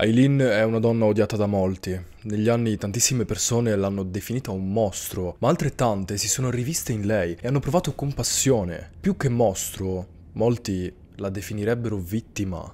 Aileen è una donna odiata da molti. Negli anni tantissime persone l'hanno definita un mostro, ma altrettante si sono riviste in lei e hanno provato compassione. Più che mostro, molti la definirebbero vittima.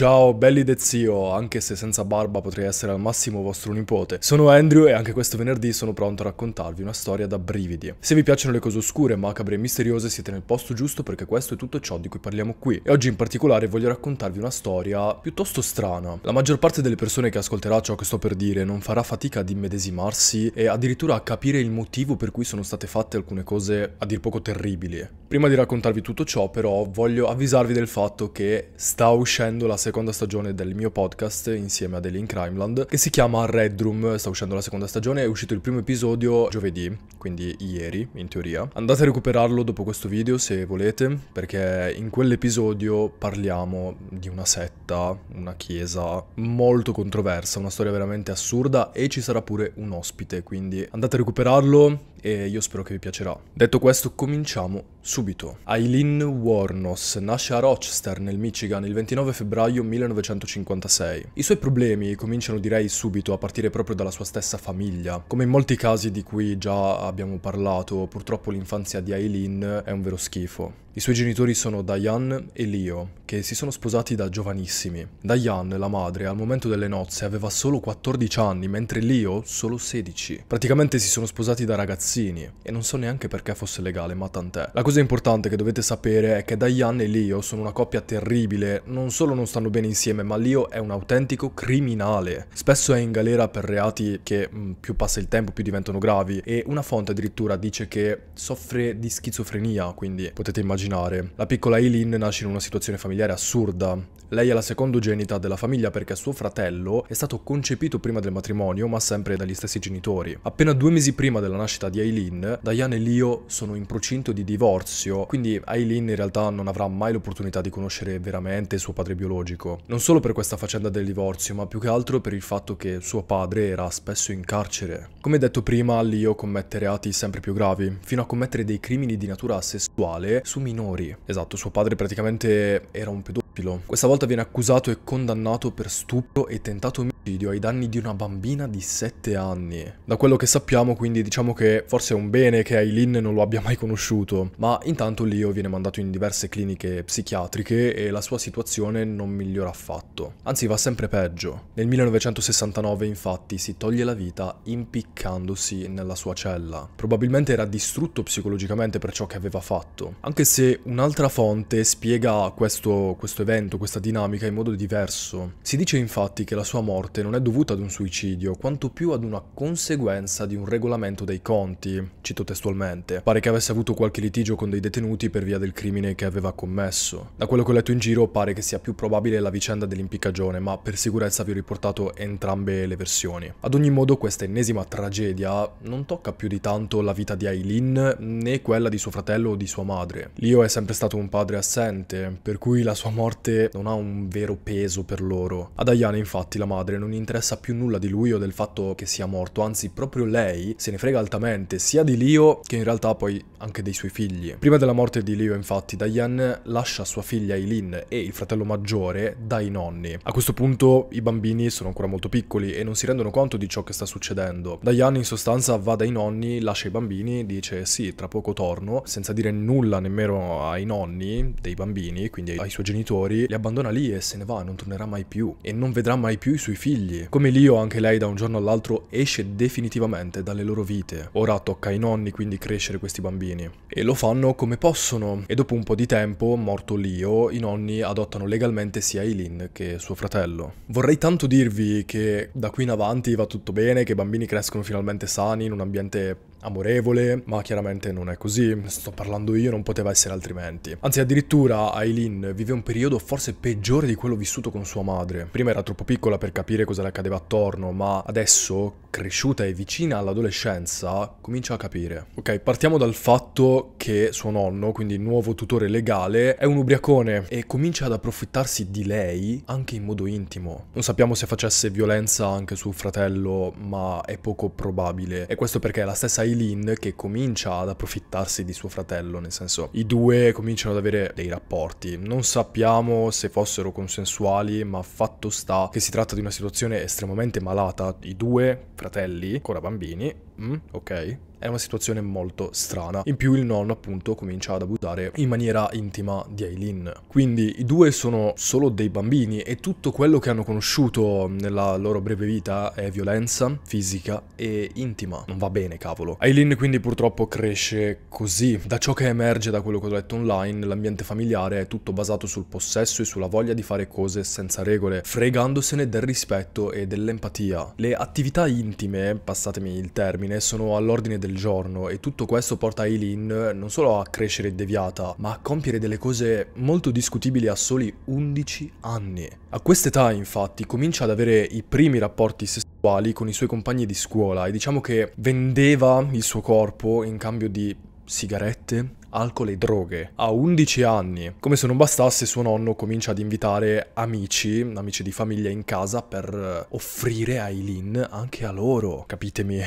Ciao belli de zio, anche se senza barba potrei essere al massimo vostro nipote. Sono Andrew e anche questo venerdì sono pronto a raccontarvi una storia da brividi. Se vi piacciono le cose oscure, macabre e misteriose siete nel posto giusto perché questo è tutto ciò di cui parliamo qui. E oggi in particolare voglio raccontarvi una storia piuttosto strana. La maggior parte delle persone che ascolterà ciò che sto per dire non farà fatica ad immedesimarsi e addirittura a capire il motivo per cui sono state fatte alcune cose a dir poco terribili. Prima di raccontarvi tutto ciò però voglio avvisarvi del fatto che sta uscendo la seconda stagione del mio podcast insieme a Daily Crimeland che si chiama Red Room, sta uscendo la seconda stagione, è uscito il primo episodio giovedì, quindi ieri in teoria. Andate a recuperarlo dopo questo video se volete perché in quell'episodio parliamo di una setta, una chiesa molto controversa, una storia veramente assurda e ci sarà pure un ospite, quindi andate a recuperarlo, e io spero che vi piacerà. Detto questo cominciamo subito. Aileen Warnos nasce a Rochester nel Michigan il 29 febbraio 1956. I suoi problemi cominciano direi subito a partire proprio dalla sua stessa famiglia. Come in molti casi di cui già abbiamo parlato purtroppo l'infanzia di Aileen è un vero schifo. I suoi genitori sono Diane e Leo, che si sono sposati da giovanissimi. Diane, la madre, al momento delle nozze aveva solo 14 anni, mentre Leo solo 16. Praticamente si sono sposati da ragazzini ragazzini e non so neanche perché fosse legale, ma tant'è. La cosa importante che dovete sapere è che Diane e Leo sono una coppia terribile, non solo non stanno bene insieme, ma Leo è un autentico criminale. Spesso è in galera per reati che mh, mm, più passa il tempo più diventano gravi e una fonte addirittura dice che soffre di schizofrenia, quindi potete immaginare. La piccola Eileen nasce in una situazione familiare assurda, lei è la secondogenita della famiglia perché suo fratello è stato concepito prima del matrimonio ma sempre dagli stessi genitori. Appena due mesi prima della nascita di Aileen, Diane e Leo sono in procinto di divorzio, quindi Aileen in realtà non avrà mai l'opportunità di conoscere veramente suo padre biologico. Non solo per questa faccenda del divorzio, ma più che altro per il fatto che suo padre era spesso in carcere. Come detto prima, Leo commette reati sempre più gravi, fino a commettere dei crimini di natura sessuale su minori. Esatto, suo padre praticamente era un pedofilo. Questa volta volta viene accusato e condannato per stupro e tentato ai danni di una bambina di 7 anni. Da quello che sappiamo quindi diciamo che forse è un bene che Aileen non lo abbia mai conosciuto, ma intanto Leo viene mandato in diverse cliniche psichiatriche e la sua situazione non migliora affatto, anzi va sempre peggio. Nel 1969 infatti si toglie la vita impiccandosi nella sua cella. Probabilmente era distrutto psicologicamente per ciò che aveva fatto, anche se un'altra fonte spiega questo, questo evento, questa dinamica in modo diverso. Si dice infatti che la sua morte morte non è dovuta ad un suicidio, quanto più ad una conseguenza di un regolamento dei conti, cito testualmente. Pare che avesse avuto qualche litigio con dei detenuti per via del crimine che aveva commesso. Da quello che ho letto in giro pare che sia più probabile la vicenda dell'impiccagione, ma per sicurezza vi ho riportato entrambe le versioni. Ad ogni modo questa ennesima tragedia non tocca più di tanto la vita di Aileen né quella di suo fratello o di sua madre. Leo è sempre stato un padre assente, per cui la sua morte non ha un vero peso per loro. Ad Ayane infatti la madre non interessa più nulla di lui o del fatto che sia morto, anzi proprio lei se ne frega altamente sia di Leo che in realtà poi anche dei suoi figli. Prima della morte di Leo infatti Diane lascia sua figlia Eileen e il fratello maggiore dai nonni. A questo punto i bambini sono ancora molto piccoli e non si rendono conto di ciò che sta succedendo. Diane in sostanza va dai nonni, lascia i bambini, dice sì tra poco torno, senza dire nulla nemmeno ai nonni dei bambini, quindi ai suoi genitori, li abbandona lì e se ne va, non tornerà mai più e non vedrà mai più i suoi figli figli. Come Leo, anche lei da un giorno all'altro esce definitivamente dalle loro vite. Ora tocca ai nonni quindi crescere questi bambini. E lo fanno come possono. E dopo un po' di tempo, morto Leo, i nonni adottano legalmente sia Eileen che suo fratello. Vorrei tanto dirvi che da qui in avanti va tutto bene, che i bambini crescono finalmente sani in un ambiente amorevole, ma chiaramente non è così, sto parlando io, non poteva essere altrimenti. Anzi, addirittura Aileen vive un periodo forse peggiore di quello vissuto con sua madre. Prima era troppo piccola per capire cosa le accadeva attorno, ma adesso, cresciuta e vicina all'adolescenza, comincia a capire. Ok, partiamo dal fatto che suo nonno, quindi il nuovo tutore legale, è un ubriacone e comincia ad approfittarsi di lei anche in modo intimo. Non sappiamo se facesse violenza anche su fratello, ma è poco probabile. E questo perché la stessa Aileen Eileen che comincia ad approfittarsi di suo fratello, nel senso i due cominciano ad avere dei rapporti. Non sappiamo se fossero consensuali, ma fatto sta che si tratta di una situazione estremamente malata. I due fratelli, ancora bambini, Mm, ok. È una situazione molto strana. In più il nonno appunto comincia ad abusare in maniera intima di Aileen. Quindi i due sono solo dei bambini e tutto quello che hanno conosciuto nella loro breve vita è violenza fisica e intima. Non va bene, cavolo. Aileen quindi purtroppo cresce così. Da ciò che emerge da quello che ho letto online, l'ambiente familiare è tutto basato sul possesso e sulla voglia di fare cose senza regole, fregandosene del rispetto e dell'empatia. Le attività intime, passatemi il termine, femmine sono all'ordine del giorno e tutto questo porta Eileen non solo a crescere deviata, ma a compiere delle cose molto discutibili a soli 11 anni. A quest'età, infatti, comincia ad avere i primi rapporti sessuali con i suoi compagni di scuola e diciamo che vendeva il suo corpo in cambio di sigarette, alcol e droghe. A 11 anni. Come se non bastasse, suo nonno comincia ad invitare amici, amici di famiglia in casa per eh, offrire a Eileen anche a loro. Capitemi.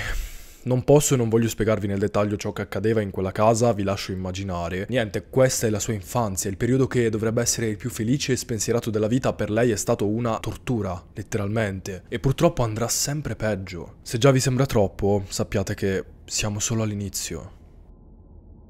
Non posso e non voglio spiegarvi nel dettaglio ciò che accadeva in quella casa, vi lascio immaginare. Niente, questa è la sua infanzia, il periodo che dovrebbe essere il più felice e spensierato della vita per lei è stato una tortura, letteralmente. E purtroppo andrà sempre peggio. Se già vi sembra troppo, sappiate che siamo solo all'inizio.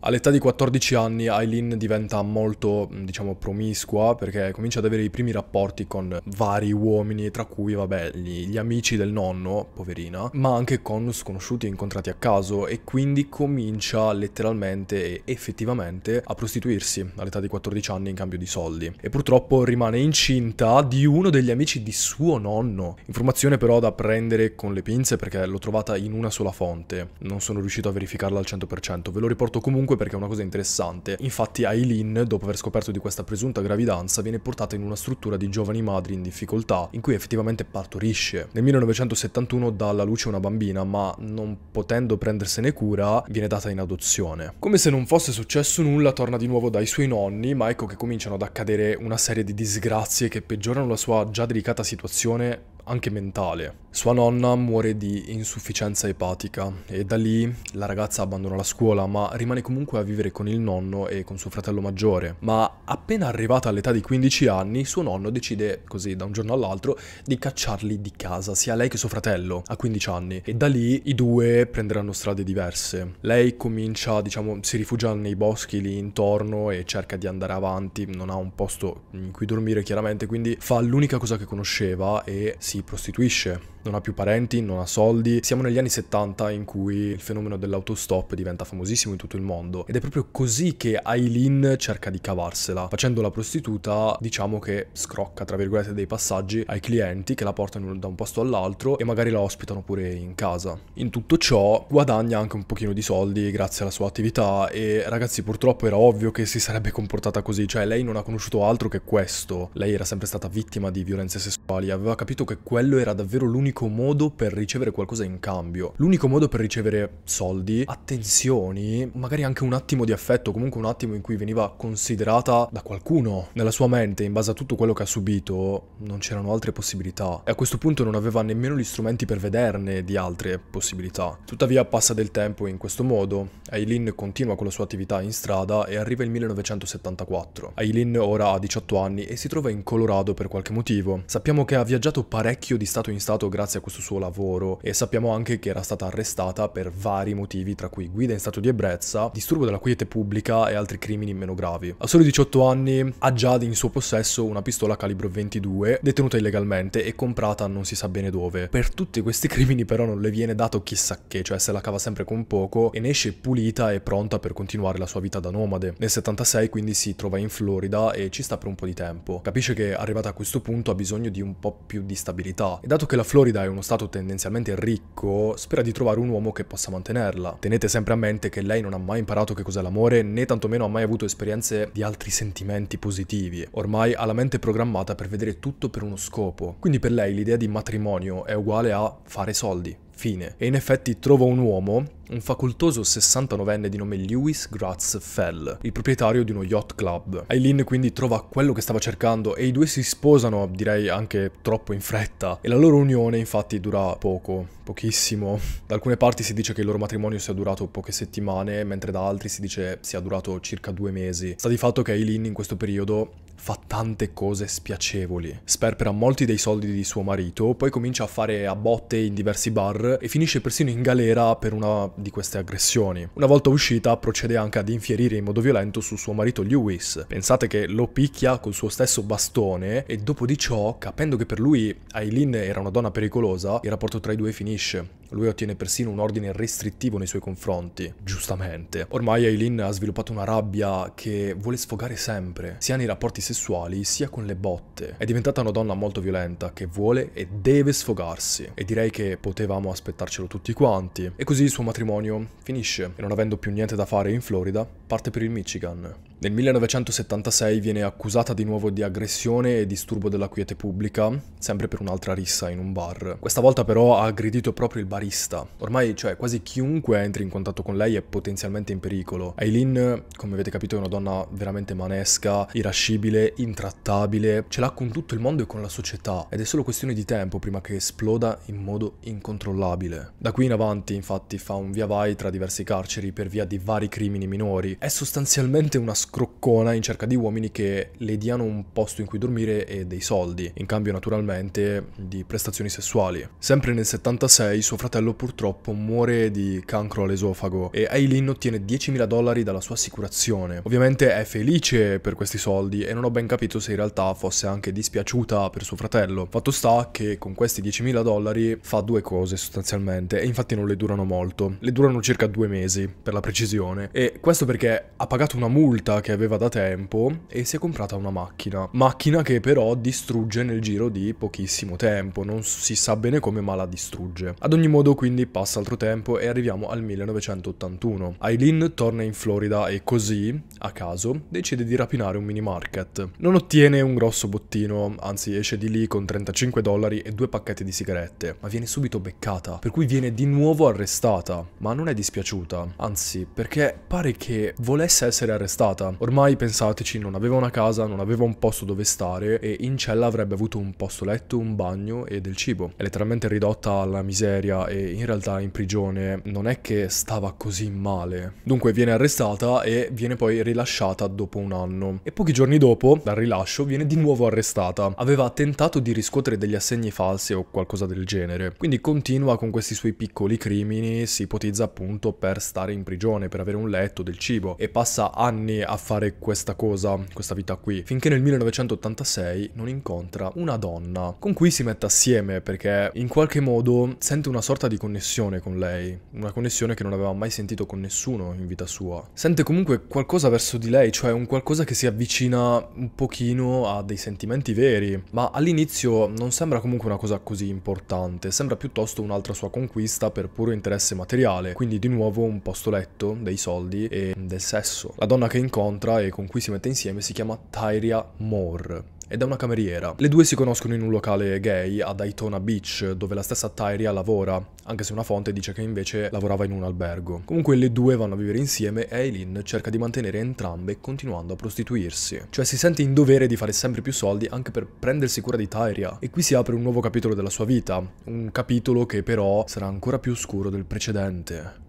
All'età di 14 anni Aileen diventa molto, diciamo, promiscua perché comincia ad avere i primi rapporti con vari uomini, tra cui, vabbè, gli, gli, amici del nonno, poverina, ma anche con sconosciuti incontrati a caso e quindi comincia letteralmente e effettivamente a prostituirsi all'età di 14 anni in cambio di soldi. E purtroppo rimane incinta di uno degli amici di suo nonno. Informazione però da prendere con le pinze perché l'ho trovata in una sola fonte. Non sono riuscito a verificarla al 100%, ve lo riporto comunque comunque perché è una cosa interessante. Infatti Aileen, dopo aver scoperto di questa presunta gravidanza, viene portata in una struttura di giovani madri in difficoltà, in cui effettivamente partorisce. Nel 1971 dà alla luce una bambina, ma non potendo prendersene cura, viene data in adozione. Come se non fosse successo nulla, torna di nuovo dai suoi nonni, ma ecco che cominciano ad accadere una serie di disgrazie che peggiorano la sua già delicata situazione anche mentale. Sua nonna muore di insufficienza epatica e da lì la ragazza abbandona la scuola ma rimane comunque a vivere con il nonno e con suo fratello maggiore. Ma appena arrivata all'età di 15 anni suo nonno decide, così da un giorno all'altro, di cacciarli di casa, sia lei che suo fratello, a 15 anni. E da lì i due prenderanno strade diverse. Lei comincia, diciamo, si rifugia nei boschi lì intorno e cerca di andare avanti, non ha un posto in cui dormire chiaramente, quindi fa l'unica cosa che conosceva e si si prostituisce non ha più parenti, non ha soldi. Siamo negli anni 70 in cui il fenomeno dell'autostop diventa famosissimo in tutto il mondo ed è proprio così che Aileen cerca di cavarsela. Facendo la prostituta, diciamo che scrocca tra virgolette dei passaggi ai clienti che la portano da un posto all'altro e magari la ospitano pure in casa. In tutto ciò guadagna anche un pochino di soldi grazie alla sua attività e ragazzi purtroppo era ovvio che si sarebbe comportata così, cioè lei non ha conosciuto altro che questo. Lei era sempre stata vittima di violenze sessuali, aveva capito che quello era davvero l'unico l'unico modo per ricevere qualcosa in cambio, l'unico modo per ricevere soldi, attenzioni, magari anche un attimo di affetto, comunque un attimo in cui veniva considerata da qualcuno nella sua mente, in base a tutto quello che ha subito, non c'erano altre possibilità. E a questo punto non aveva nemmeno gli strumenti per vederne di altre possibilità. Tuttavia passa del tempo in questo modo, Aileen continua con la sua attività in strada e arriva il 1974. Aileen ora ha 18 anni e si trova in Colorado per qualche motivo. Sappiamo che ha viaggiato parecchio di stato in stato grazie grazie a questo suo lavoro e sappiamo anche che era stata arrestata per vari motivi tra cui guida in stato di ebbrezza, disturbo della quiete pubblica e altri crimini meno gravi. A soli 18 anni ha già in suo possesso una pistola calibro 22 detenuta illegalmente e comprata non si sa bene dove. Per tutti questi crimini però non le viene dato chissà che, cioè se la cava sempre con poco e ne esce pulita e pronta per continuare la sua vita da nomade. Nel 76 quindi si trova in Florida e ci sta per un po' di tempo. Capisce che arrivata a questo punto ha bisogno di un po' più di stabilità e dato che la Florida consolida e uno stato tendenzialmente ricco, spera di trovare un uomo che possa mantenerla. Tenete sempre a mente che lei non ha mai imparato che cos'è l'amore, né tantomeno ha mai avuto esperienze di altri sentimenti positivi. Ormai ha la mente programmata per vedere tutto per uno scopo. Quindi per lei l'idea di matrimonio è uguale a fare soldi. Fine. E in effetti trova un uomo, un facoltoso 69enne di nome Lewis Graz Fell, il proprietario di uno yacht club. Eileen quindi trova quello che stava cercando e i due si sposano, direi anche troppo in fretta, e la loro unione infatti dura poco, pochissimo. Da alcune parti si dice che il loro matrimonio sia durato poche settimane, mentre da altri si dice sia durato circa due mesi. Sta di fatto che Eileen in questo periodo fa tante cose spiacevoli. Sperpera molti dei soldi di suo marito, poi comincia a fare a botte in diversi bar e finisce persino in galera per una di queste aggressioni. Una volta uscita procede anche ad infierire in modo violento su suo marito Lewis. Pensate che lo picchia col suo stesso bastone e dopo di ciò, capendo che per lui Aileen era una donna pericolosa, il rapporto tra i due finisce. Lui ottiene persino un ordine restrittivo nei suoi confronti, giustamente. Ormai Aileen ha sviluppato una rabbia che vuole sfogare sempre, sia nei rapporti sessuali sessuali sia con le botte. È diventata una donna molto violenta che vuole e deve sfogarsi e direi che potevamo aspettarcelo tutti quanti. E così il suo matrimonio finisce e non avendo più niente da fare in Florida parte per il Michigan. Nel 1976 viene accusata di nuovo di aggressione e disturbo della quiete pubblica, sempre per un'altra rissa in un bar. Questa volta però ha aggredito proprio il barista. Ormai, cioè, quasi chiunque entri in contatto con lei è potenzialmente in pericolo. Eileen, come avete capito, è una donna veramente manesca, irascibile, intrattabile, ce l'ha con tutto il mondo e con la società, ed è solo questione di tempo prima che esploda in modo incontrollabile. Da qui in avanti, infatti, fa un via vai tra diversi carceri per via di vari crimini minori. È sostanzialmente una scuola scroccona in cerca di uomini che le diano un posto in cui dormire e dei soldi, in cambio naturalmente di prestazioni sessuali. Sempre nel 76 suo fratello purtroppo muore di cancro all'esofago e Eileen ottiene 10.000 dollari dalla sua assicurazione. Ovviamente è felice per questi soldi e non ho ben capito se in realtà fosse anche dispiaciuta per suo fratello. Fatto sta che con questi 10.000 dollari fa due cose sostanzialmente e infatti non le durano molto. Le durano circa due mesi per la precisione e questo perché ha pagato una multa che aveva da tempo e si è comprata una macchina. Macchina che però distrugge nel giro di pochissimo tempo, non si sa bene come ma la distrugge. Ad ogni modo quindi passa altro tempo e arriviamo al 1981. Aileen torna in Florida e così, a caso, decide di rapinare un mini market. Non ottiene un grosso bottino, anzi esce di lì con 35 dollari e due pacchetti di sigarette, ma viene subito beccata, per cui viene di nuovo arrestata, ma non è dispiaciuta, anzi perché pare che volesse essere arrestata Ormai pensateci, non aveva una casa, non aveva un posto dove stare e in cella avrebbe avuto un posto letto, un bagno e del cibo. È letteralmente ridotta alla miseria e in realtà in prigione non è che stava così male. Dunque viene arrestata e viene poi rilasciata dopo un anno. E pochi giorni dopo, dal rilascio, viene di nuovo arrestata. Aveva tentato di riscuotere degli assegni falsi o qualcosa del genere. Quindi continua con questi suoi piccoli crimini, si ipotizza appunto per stare in prigione, per avere un letto, del cibo e passa anni a a fare questa cosa, questa vita qui, finché nel 1986 non incontra una donna con cui si mette assieme perché in qualche modo sente una sorta di connessione con lei, una connessione che non aveva mai sentito con nessuno in vita sua. Sente comunque qualcosa verso di lei, cioè un qualcosa che si avvicina un pochino a dei sentimenti veri, ma all'inizio non sembra comunque una cosa così importante, sembra piuttosto un'altra sua conquista per puro interesse materiale, quindi di nuovo un posto letto, dei soldi e del sesso. La donna che incontra incontra e con cui si mette insieme si chiama Tyria Moore ed è una cameriera. Le due si conoscono in un locale gay a Daytona Beach, dove la stessa Tyria lavora, anche se una fonte dice che invece lavorava in un albergo. Comunque le due vanno a vivere insieme e Eileen cerca di mantenere entrambe continuando a prostituirsi. Cioè si sente in dovere di fare sempre più soldi anche per prendersi cura di Tyria. E qui si apre un nuovo capitolo della sua vita, un capitolo che però sarà ancora più oscuro del precedente.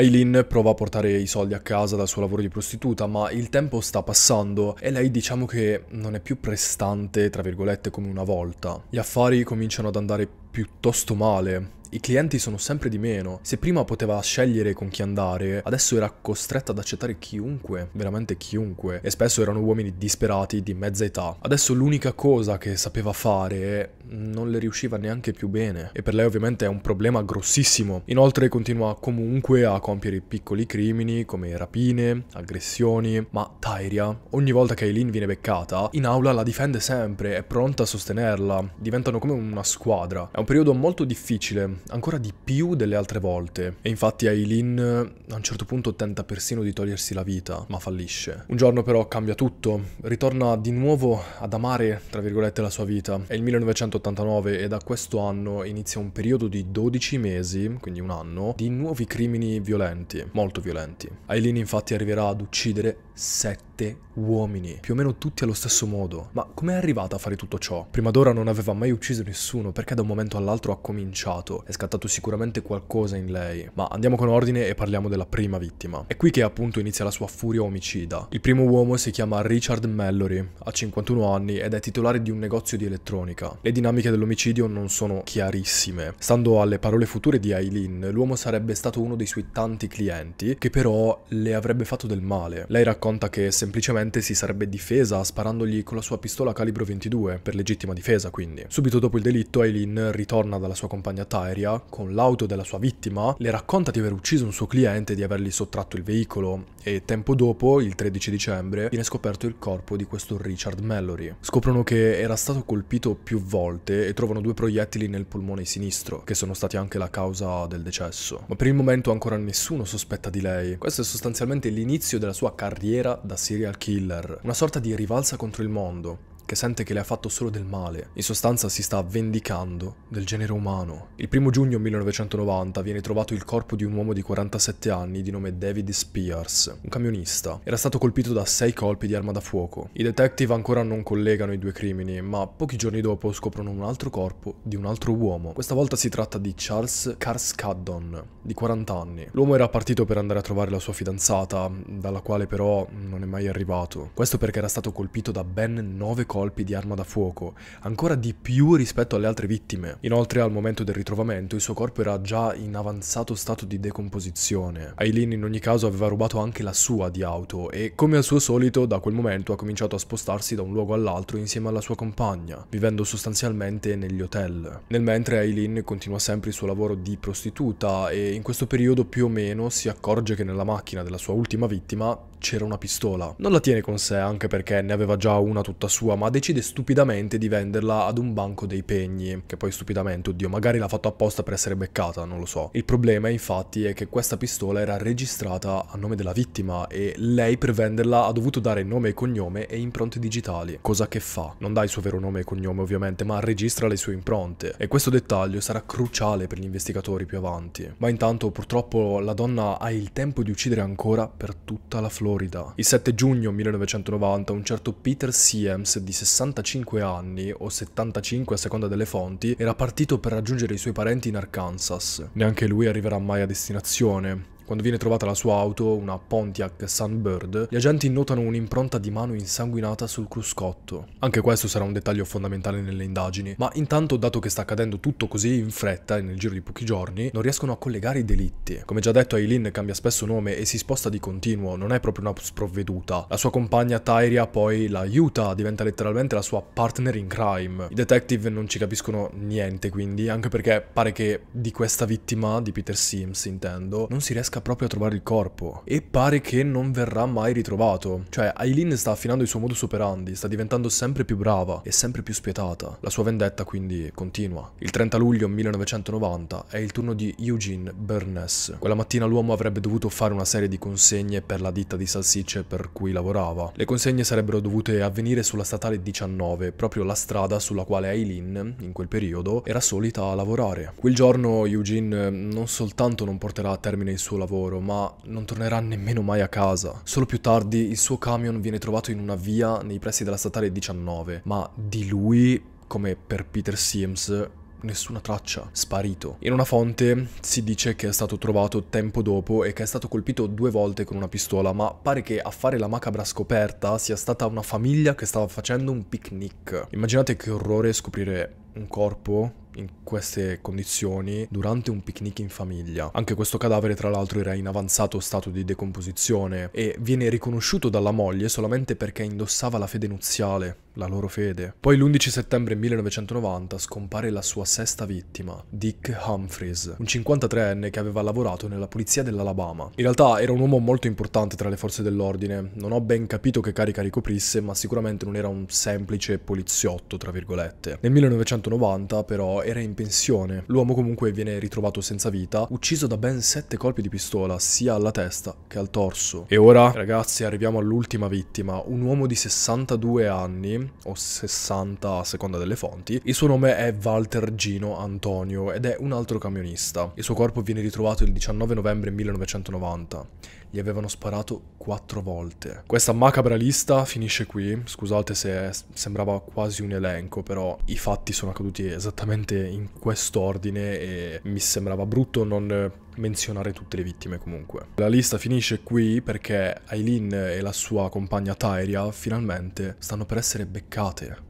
Aileen prova a portare i soldi a casa dal suo lavoro di prostituta, ma il tempo sta passando e lei diciamo che non è più prestante, tra virgolette, come una volta. Gli affari cominciano ad andare piuttosto male. I clienti sono sempre di meno. Se prima poteva scegliere con chi andare, adesso era costretta ad accettare chiunque, veramente chiunque, e spesso erano uomini disperati di mezza età. Adesso l'unica cosa che sapeva fare non le riusciva neanche più bene e per lei ovviamente è un problema grossissimo. Inoltre continua comunque a compiere piccoli crimini come rapine, aggressioni, ma Tyria ogni volta che Eileen viene beccata in aula la difende sempre, è pronta a sostenerla, diventano come una squadra. È un periodo molto difficile ancora di più delle altre volte. E infatti Aileen a un certo punto tenta persino di togliersi la vita, ma fallisce. Un giorno però cambia tutto, ritorna di nuovo ad amare, tra virgolette, la sua vita. È il 1989 e da questo anno inizia un periodo di 12 mesi, quindi un anno, di nuovi crimini violenti, molto violenti. Aileen infatti arriverà ad uccidere 7 sette uomini, più o meno tutti allo stesso modo. Ma com'è arrivata a fare tutto ciò? Prima d'ora non aveva mai ucciso nessuno, perché da un momento all'altro ha cominciato. È scattato sicuramente qualcosa in lei. Ma andiamo con ordine e parliamo della prima vittima. È qui che appunto inizia la sua furia omicida. Il primo uomo si chiama Richard Mallory, ha 51 anni ed è titolare di un negozio di elettronica. Le dinamiche dell'omicidio non sono chiarissime. Stando alle parole future di Aileen, l'uomo sarebbe stato uno dei suoi tanti clienti che però le avrebbe fatto del male. Lei racconta che sembrava semplicemente si sarebbe difesa sparandogli con la sua pistola calibro 22, per legittima difesa quindi. Subito dopo il delitto Eileen ritorna dalla sua compagna Tyria con l'auto della sua vittima, le racconta di aver ucciso un suo cliente e di avergli sottratto il veicolo e tempo dopo, il 13 dicembre, viene scoperto il corpo di questo Richard Mallory. Scoprono che era stato colpito più volte e trovano due proiettili nel polmone sinistro, che sono stati anche la causa del decesso. Ma per il momento ancora nessuno sospetta di lei. Questo è sostanzialmente l'inizio della sua carriera da serie serial killer, una sorta di rivalsa contro il mondo, che sente che le ha fatto solo del male. In sostanza si sta vendicando del genere umano. Il primo giugno 1990 viene trovato il corpo di un uomo di 47 anni di nome David Spears, un camionista. Era stato colpito da sei colpi di arma da fuoco. I detective ancora non collegano i due crimini, ma pochi giorni dopo scoprono un altro corpo di un altro uomo. Questa volta si tratta di Charles Carscaddon, di 40 anni. L'uomo era partito per andare a trovare la sua fidanzata, dalla quale però non è mai arrivato. Questo perché era stato colpito da ben 9 colpi colpi di arma da fuoco, ancora di più rispetto alle altre vittime. Inoltre al momento del ritrovamento il suo corpo era già in avanzato stato di decomposizione. Aileen in ogni caso aveva rubato anche la sua di auto e come al suo solito da quel momento ha cominciato a spostarsi da un luogo all'altro insieme alla sua compagna, vivendo sostanzialmente negli hotel. Nel mentre Aileen continua sempre il suo lavoro di prostituta e in questo periodo più o meno si accorge che nella macchina della sua ultima vittima c'era una pistola. Non la tiene con sé anche perché ne aveva già una tutta sua, ma decide stupidamente di venderla ad un banco dei pegni, che poi stupidamente, oddio, magari l'ha fatto apposta per essere beccata, non lo so. Il problema infatti è che questa pistola era registrata a nome della vittima e lei per venderla ha dovuto dare nome e cognome e impronte digitali, cosa che fa. Non dà il suo vero nome e cognome ovviamente, ma registra le sue impronte e questo dettaglio sarà cruciale per gli investigatori più avanti. Ma intanto purtroppo la donna ha il tempo di uccidere ancora per tutta la flora Florida. Il 7 giugno 1990 un certo Peter Siems di 65 anni, o 75 a seconda delle fonti, era partito per raggiungere i suoi parenti in Arkansas. Neanche lui arriverà mai a destinazione. Quando viene trovata la sua auto, una Pontiac Sunbird, gli agenti notano un'impronta di mano insanguinata sul cruscotto. Anche questo sarà un dettaglio fondamentale nelle indagini, ma intanto dato che sta accadendo tutto così in fretta e nel giro di pochi giorni, non riescono a collegare i delitti. Come già detto, Eileen cambia spesso nome e si sposta di continuo, non è proprio una sprovveduta. La sua compagna Tyria poi l'aiuta, diventa letteralmente la sua partner in crime. I detective non ci capiscono niente quindi, anche perché pare che di questa vittima, di Peter Sims intendo, non si riesca fatica proprio a trovare il corpo e pare che non verrà mai ritrovato. Cioè, Aileen sta affinando il suo modus operandi, sta diventando sempre più brava e sempre più spietata. La sua vendetta quindi continua. Il 30 luglio 1990 è il turno di Eugene Burness. Quella mattina l'uomo avrebbe dovuto fare una serie di consegne per la ditta di salsicce per cui lavorava. Le consegne sarebbero dovute avvenire sulla statale 19, proprio la strada sulla quale Aileen, in quel periodo, era solita lavorare. Quel giorno Eugene non soltanto non porterà a termine il suo lavoro, lavoro, ma non tornerà nemmeno mai a casa. Solo più tardi il suo camion viene trovato in una via nei pressi della statale 19, ma di lui, come per Peter Sims, nessuna traccia, sparito. In una fonte si dice che è stato trovato tempo dopo e che è stato colpito due volte con una pistola, ma pare che a fare la macabra scoperta sia stata una famiglia che stava facendo un picnic. Immaginate che orrore scoprire un corpo in queste condizioni durante un picnic in famiglia. Anche questo cadavere tra l'altro era in avanzato stato di decomposizione e viene riconosciuto dalla moglie solamente perché indossava la fede nuziale, la loro fede. Poi l'11 settembre 1990 scompare la sua sesta vittima, Dick Humphries, un 53enne che aveva lavorato nella polizia dell'Alabama. In realtà era un uomo molto importante tra le forze dell'ordine, non ho ben capito che carica ricoprisse, ma sicuramente non era un semplice poliziotto, tra virgolette. Nel 1990 però era in pensione. L'uomo comunque viene ritrovato senza vita, ucciso da ben sette colpi di pistola, sia alla testa che al torso. E ora, ragazzi, arriviamo all'ultima vittima, un uomo di 62 anni o 60 a seconda delle fonti. Il suo nome è Walter Gino Antonio ed è un altro camionista. Il suo corpo viene ritrovato il 19 novembre 1990. Gli avevano sparato quattro volte. Questa macabra lista finisce qui. Scusate se sembrava quasi un elenco, però i fatti sono accaduti esattamente in quest'ordine e mi sembrava brutto non menzionare tutte le vittime comunque. La lista finisce qui perché Aileen e la sua compagna Tyria finalmente stanno per essere beccate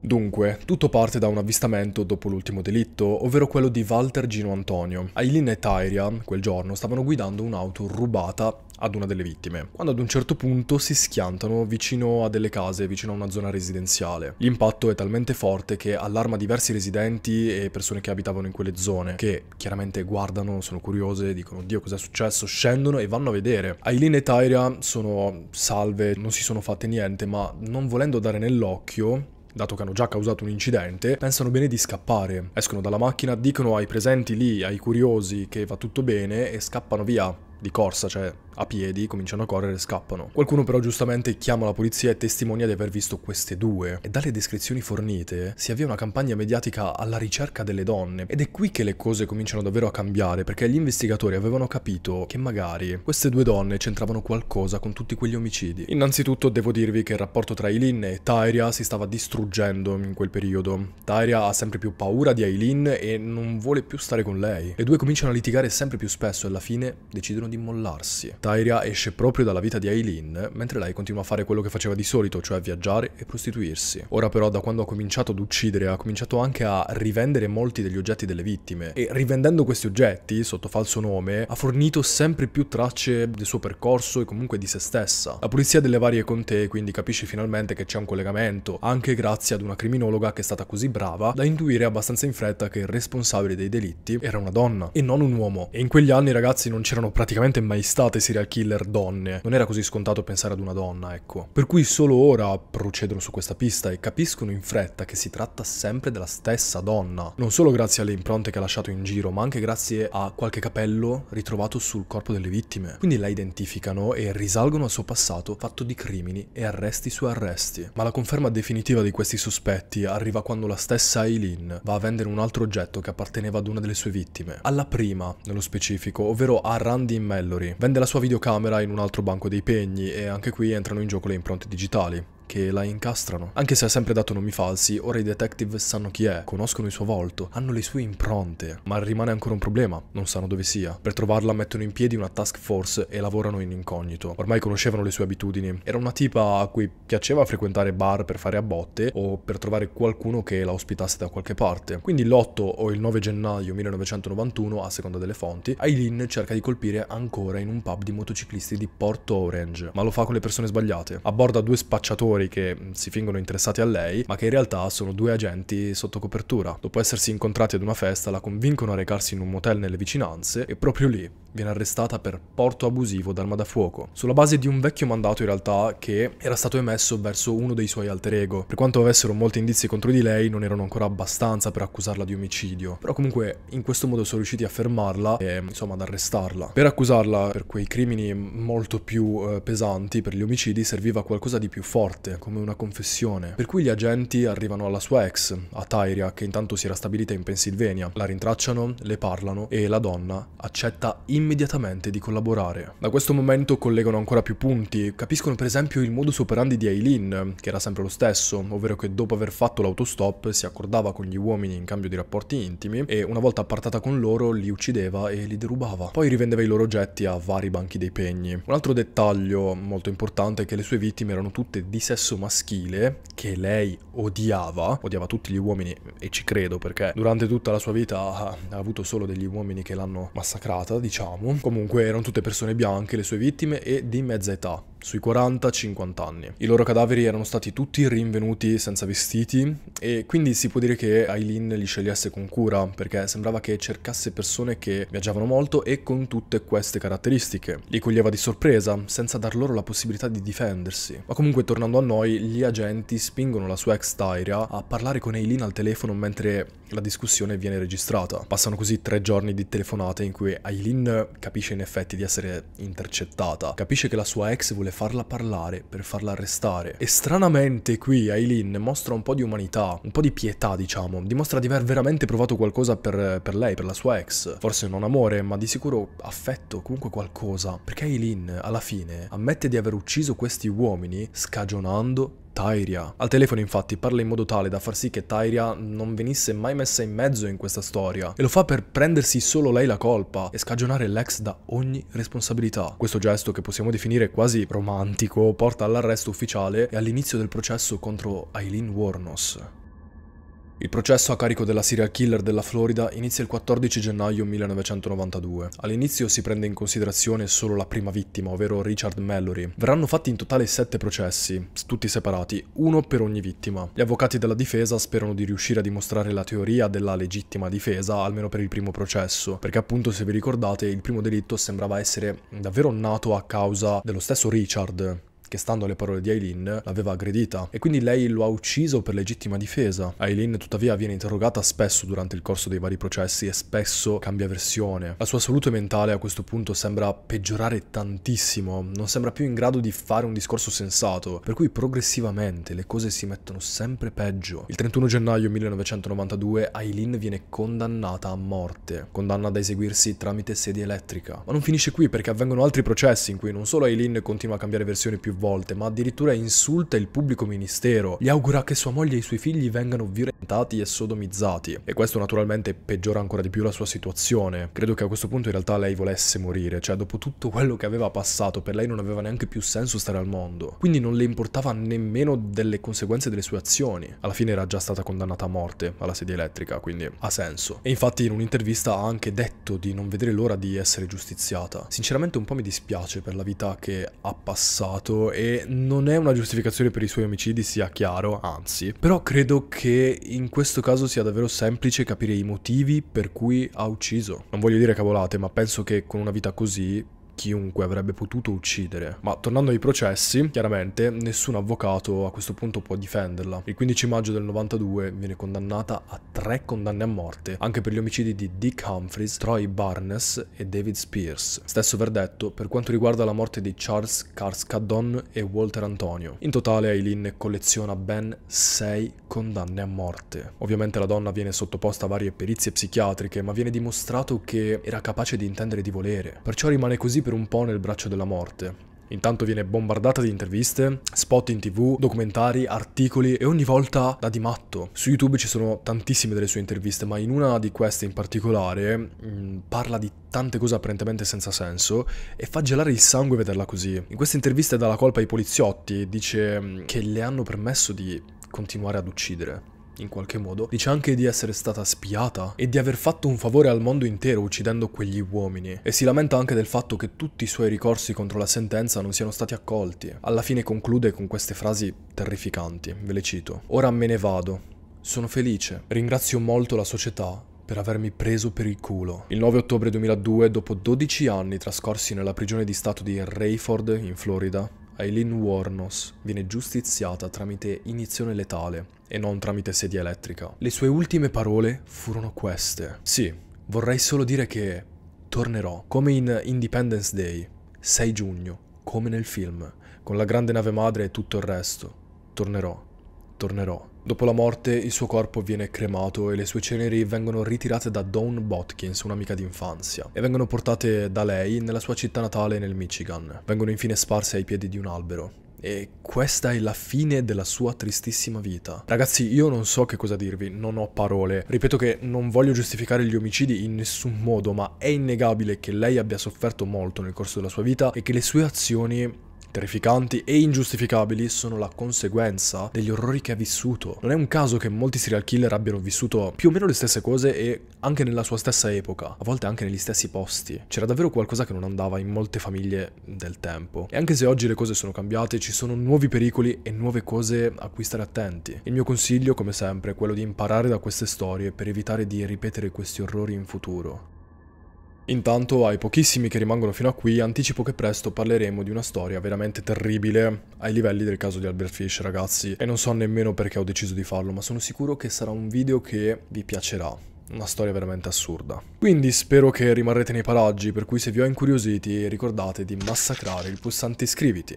Dunque, tutto parte da un avvistamento dopo l'ultimo delitto, ovvero quello di Walter Gino Antonio. Aileen e Tyria, quel giorno, stavano guidando un'auto rubata ad una delle vittime, quando ad un certo punto si schiantano vicino a delle case, vicino a una zona residenziale. L'impatto è talmente forte che allarma diversi residenti e persone che abitavano in quelle zone, che chiaramente guardano, sono curiose, dicono Dio cos'è successo, scendono e vanno a vedere. Aileen e Tyria sono salve, non si sono fatte niente, ma non volendo dare nell'occhio, dato che hanno già causato un incidente, pensano bene di scappare. Escono dalla macchina, dicono ai presenti lì, ai curiosi, che va tutto bene e scappano via, di corsa, cioè a piedi, cominciano a correre e scappano. Qualcuno però giustamente chiama la polizia e testimonia di aver visto queste due e dalle descrizioni fornite si avvia una campagna mediatica alla ricerca delle donne ed è qui che le cose cominciano davvero a cambiare perché gli investigatori avevano capito che magari queste due donne c'entravano qualcosa con tutti quegli omicidi. Innanzitutto devo dirvi che il rapporto tra Eileen e Tyria si stava distruggendo in quel periodo. Tyria ha sempre più paura di Eileen e non vuole più stare con lei. Le due cominciano a litigare sempre più spesso e alla fine decidono di mollarsi. Tyria esce proprio dalla vita di Eileen, mentre lei continua a fare quello che faceva di solito, cioè viaggiare e prostituirsi. Ora però da quando ha cominciato ad uccidere ha cominciato anche a rivendere molti degli oggetti delle vittime e rivendendo questi oggetti sotto falso nome ha fornito sempre più tracce del suo percorso e comunque di se stessa. La polizia delle varie contee quindi capisce finalmente che c'è un collegamento, anche grazie ad una criminologa che è stata così brava da intuire abbastanza in fretta che il responsabile dei delitti era una donna e non un uomo. E in quegli anni ragazzi non c'erano praticamente mai state serie serial killer donne. Non era così scontato pensare ad una donna, ecco. Per cui solo ora procedono su questa pista e capiscono in fretta che si tratta sempre della stessa donna. Non solo grazie alle impronte che ha lasciato in giro, ma anche grazie a qualche capello ritrovato sul corpo delle vittime. Quindi la identificano e risalgono al suo passato fatto di crimini e arresti su arresti. Ma la conferma definitiva di questi sospetti arriva quando la stessa Eileen va a vendere un altro oggetto che apparteneva ad una delle sue vittime. Alla prima, nello specifico, ovvero a Randy Mallory. Vende la sua vita videocamera in un altro banco dei pegni e anche qui entrano in gioco le impronte digitali che la incastrano. Anche se ha sempre dato nomi falsi, ora i detective sanno chi è, conoscono il suo volto, hanno le sue impronte, ma rimane ancora un problema, non sanno dove sia. Per trovarla mettono in piedi una task force e lavorano in incognito. Ormai conoscevano le sue abitudini. Era una tipa a cui piaceva frequentare bar per fare a botte o per trovare qualcuno che la ospitasse da qualche parte. Quindi l'8 o il 9 gennaio 1991, a seconda delle fonti, Aileen cerca di colpire ancora in un pub di motociclisti di Porto Orange, ma lo fa con le persone sbagliate. Aborda due spacciatori genitori che mm, si fingono interessati a lei, ma che in realtà sono due agenti sotto copertura. Dopo essersi incontrati ad una festa, la convincono a recarsi in un motel nelle vicinanze e proprio lì viene arrestata per porto abusivo d'arma da fuoco, sulla base di un vecchio mandato in realtà che era stato emesso verso uno dei suoi alter ego. Per quanto avessero molti indizi contro di lei, non erano ancora abbastanza per accusarla di omicidio, però comunque in questo modo sono riusciti a fermarla e insomma ad arrestarla. Per accusarla per quei crimini molto più eh, pesanti, per gli omicidi, serviva qualcosa di più forte private, come una confessione. Per cui gli agenti arrivano alla sua ex, a Tyria, che intanto si era stabilita in Pennsylvania. La rintracciano, le parlano e la donna accetta immediatamente di collaborare. Da questo momento collegano ancora più punti, capiscono per esempio il modus operandi di Eileen, che era sempre lo stesso, ovvero che dopo aver fatto l'autostop si accordava con gli uomini in cambio di rapporti intimi e una volta appartata con loro li uccideva e li derubava. Poi rivendeva i loro oggetti a vari banchi dei pegni. Un altro dettaglio molto importante è che le sue vittime erano tutte di sesso sesso maschile che lei odiava, odiava tutti gli uomini e ci credo perché durante tutta la sua vita ha, avuto solo degli uomini che l'hanno massacrata, diciamo. Comunque erano tutte persone bianche le sue vittime e di mezza età sui 40-50 anni. I loro cadaveri erano stati tutti rinvenuti senza vestiti e quindi si può dire che Aileen li scegliesse con cura perché sembrava che cercasse persone che viaggiavano molto e con tutte queste caratteristiche. Li coglieva di sorpresa senza dar loro la possibilità di difendersi. Ma comunque tornando a noi, gli agenti spingono la sua ex Tyria a parlare con Aileen al telefono mentre la discussione viene registrata. Passano così tre giorni di telefonate in cui Aileen capisce in effetti di essere intercettata, capisce che la sua ex vuole vuole farla parlare per farla arrestare. E stranamente qui Aileen mostra un po' di umanità, un po' di pietà diciamo, dimostra di aver veramente provato qualcosa per, per lei, per la sua ex. Forse non amore, ma di sicuro affetto, comunque qualcosa. Perché Aileen alla fine ammette di aver ucciso questi uomini scagionando Tyria. Al telefono infatti parla in modo tale da far sì che Tyria non venisse mai messa in mezzo in questa storia e lo fa per prendersi solo lei la colpa e scagionare l'ex da ogni responsabilità. Questo gesto che possiamo definire quasi romantico porta all'arresto ufficiale e all'inizio del processo contro Aileen Warnos. Il processo a carico della serial killer della Florida inizia il 14 gennaio 1992. All'inizio si prende in considerazione solo la prima vittima, ovvero Richard Mallory. Verranno fatti in totale sette processi, tutti separati, uno per ogni vittima. Gli avvocati della difesa sperano di riuscire a dimostrare la teoria della legittima difesa, almeno per il primo processo, perché appunto se vi ricordate il primo delitto sembrava essere davvero nato a causa dello stesso Richard, che stando alle parole di Aileen l'aveva aggredita e quindi lei lo ha ucciso per legittima difesa. Aileen tuttavia viene interrogata spesso durante il corso dei vari processi e spesso cambia versione. La sua salute mentale a questo punto sembra peggiorare tantissimo, non sembra più in grado di fare un discorso sensato, per cui progressivamente le cose si mettono sempre peggio. Il 31 gennaio 1992 Aileen viene condannata a morte, condanna da eseguirsi tramite sedia elettrica. Ma non finisce qui perché avvengono altri processi in cui non solo Aileen continua a cambiare versione più volte, ma addirittura insulta il pubblico ministero, gli augura che sua moglie e i suoi figli vengano violentati e sodomizzati. E questo naturalmente peggiora ancora di più la sua situazione. Credo che a questo punto in realtà lei volesse morire, cioè dopo tutto quello che aveva passato, per lei non aveva neanche più senso stare al mondo. Quindi non le importava nemmeno delle conseguenze delle sue azioni. Alla fine era già stata condannata a morte alla sedia elettrica, quindi ha senso. E infatti in un'intervista ha anche detto di non vedere l'ora di essere giustiziata. Sinceramente un po' mi dispiace per la vita che ha passato e non è una giustificazione per i suoi omicidi, sia chiaro, anzi. Però credo che in questo caso sia davvero semplice capire i motivi per cui ha ucciso. Non voglio dire cavolate, ma penso che con una vita così chiunque avrebbe potuto uccidere. Ma tornando ai processi, chiaramente nessun avvocato a questo punto può difenderla. Il 15 maggio del 92 viene condannata a tre condanne a morte, anche per gli omicidi di Dick Humphries, Troy Barnes e David Spears. Stesso verdetto per quanto riguarda la morte di Charles Carscaddon e Walter Antonio. In totale Eileen colleziona ben sei condanne a morte. Ovviamente la donna viene sottoposta a varie perizie psichiatriche, ma viene dimostrato che era capace di intendere di volere. Perciò rimane così per un po' nel braccio della morte. Intanto viene bombardata di interviste, spot in tv, documentari, articoli e ogni volta da di matto. Su YouTube ci sono tantissime delle sue interviste, ma in una di queste in particolare mh, mm, parla di tante cose apparentemente senza senso e fa gelare il sangue vederla così. In queste interviste dà la colpa ai poliziotti, dice mm, che le hanno permesso di continuare ad uccidere in qualche modo, dice anche di essere stata spiata e di aver fatto un favore al mondo intero uccidendo quegli uomini, e si lamenta anche del fatto che tutti i suoi ricorsi contro la sentenza non siano stati accolti. Alla fine conclude con queste frasi terrificanti, ve le cito. Ora me ne vado. Sono felice, ringrazio molto la società per avermi preso per il culo. Il 9 ottobre 2002, dopo 12 anni trascorsi nella prigione di stato di Rayford, in Florida, Eileen Warnos viene giustiziata tramite iniezione letale e non tramite sedia elettrica. Le sue ultime parole furono queste. Sì, vorrei solo dire che tornerò, come in Independence Day, 6 giugno, come nel film, con la grande nave madre e tutto il resto. Tornerò, tornerò. Dopo la morte, il suo corpo viene cremato e le sue ceneri vengono ritirate da Dawn Botkins, un'amica d'infanzia, e vengono portate da lei nella sua città natale nel Michigan. Vengono infine sparse ai piedi di un albero. E questa è la fine della sua tristissima vita. Ragazzi, io non so che cosa dirvi, non ho parole. Ripeto che non voglio giustificare gli omicidi in nessun modo, ma è innegabile che lei abbia sofferto molto nel corso della sua vita e che le sue azioni terrificanti e ingiustificabili sono la conseguenza degli orrori che ha vissuto. Non è un caso che molti serial killer abbiano vissuto più o meno le stesse cose e anche nella sua stessa epoca, a volte anche negli stessi posti. C'era davvero qualcosa che non andava in molte famiglie del tempo. E anche se oggi le cose sono cambiate, ci sono nuovi pericoli e nuove cose a cui stare attenti. Il mio consiglio, come sempre, è quello di imparare da queste storie per evitare di ripetere questi orrori in futuro. Intanto ai pochissimi che rimangono fino a qui anticipo che presto parleremo di una storia veramente terribile ai livelli del caso di Albert Fish ragazzi e non so nemmeno perché ho deciso di farlo ma sono sicuro che sarà un video che vi piacerà una storia veramente assurda. Quindi spero che rimarrete nei paraggi, per cui se vi ho incuriositi ricordate di massacrare il pulsante iscriviti.